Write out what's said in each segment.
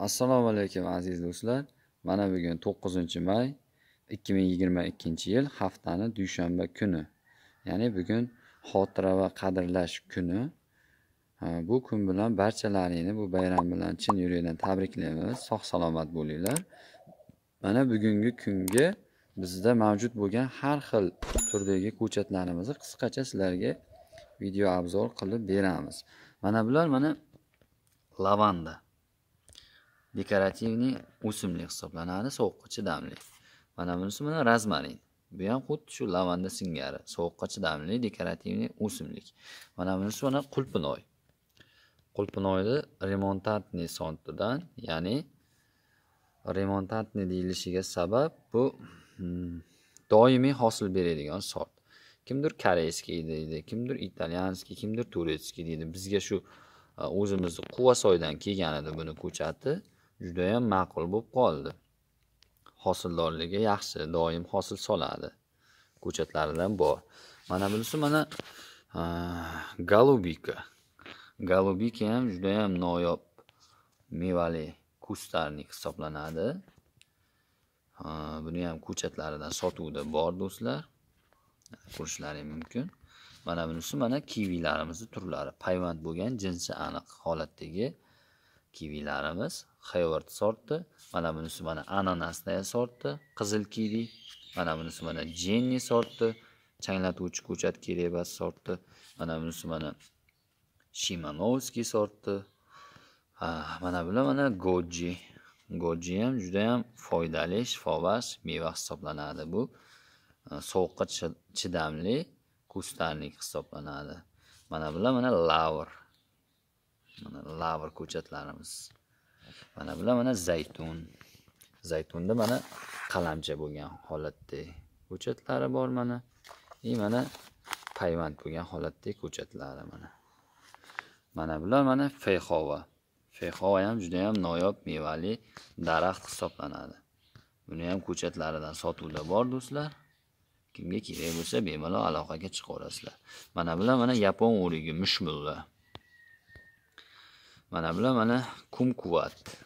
assalomu alaykum aziz do'stlar mana bugun to'qqizinchi may ikki ming yigirma ikkinchi yil haftani dushanba kuni ya'ni bugun xotira va qadrlash kuni bu kun bilan barchalaringni bu bayram bilan chin yurakdan tabriklaymiz sog' salomat bo'linglar mana bugungi kunga bizda mavjud bo'lgan har xil turdagi ko'chatlarimizni qisqacha sizlarga video obzor qilib beramiz mana bular mana lavanda dekorativniy o'simlik hisoblanadi sovuqqa chidamli mana bunisi mana rozmarin bu ham xuddi shu lavanda singari sovuqqa chidamli dekorativniy o'simlik mana bunisi mana qulpinoy qulpinoyni remontatni sontidan ya'ni remontatni deyilishiga sabab bu hmm, doimiy hosil beradigan sort kimdir koreyskiy deydi kimdir italyanskiy kimdir turetskiy deydi bizga shu e, o'zimizni quvasoydan kelgan edi buni ko'chati judayam ma'qul bo'lib qoldi hosildorligi yaxshi doim hosil soladi ko'chatlaridan bor mana bunisi mana galubika galubika ham judayam noyob mevali kustarnik hisoblanadi buni ham ko'chatlaridan sotuvda bor do'stlar ko'rishlaring mumkin mana bunisi mana kivilarimizni turlari payvand bo'lgan jinsi aniq holatdagi kivilarimiz Hayward sortdi mana bunisi mana ananasday sortdi qizil kivi, mana bunisi mana Jenny sortdi changlatuvchi ko'chat kerebas sortdi mana bunisi mana Shimanovskiy sortdi Ha, mana bular mana Goji. Goji ham juda ham foydali, shifobaxsh meva hisoblanadi bu. Sovuqqa chidamli, kustarlik hisoblanadi. Mana bular mana lavr. mana lavr ko'chatlarimiz mana bular mana zaytun zaytunda mana qalamcha bo'lgan holatda ko'chatlari bor mana и mana payvand bo'lgan holatda ko'chatlari mana mana bular mana fayxova fayxova ham juda ham noyob mevali daraxt hisoblanadi buni ham ko'chatlaridan sotuvda bor do'stlar kimga kerak bo'lsa bemalol aloqaga chiqaverasizlar mana bular mana yapon o'rigi mushmulla mana bular mana kumkuvat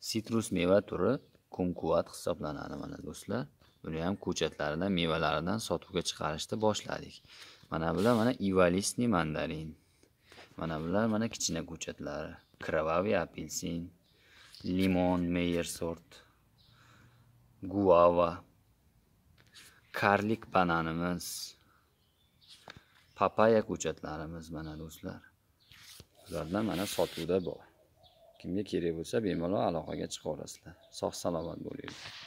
sitrus meva turi kumkuvat hisoblanadi mana do'stlar buni ham ko'chatlaridan mevalaridan sotuvga chiqarishni boshladik mana bular mana ivalisni mandarin mana bular mana kichkina ko'chatlari kravaviy apelsin limon meyer sort guava karlik bananimiz papaya ko'chatlarimiz mana do'stlar ulardan mana sotuvda bor kimga kerak bo'lsa bemalol aloqaga chiqa olasizlar sog' salomat bo'linglar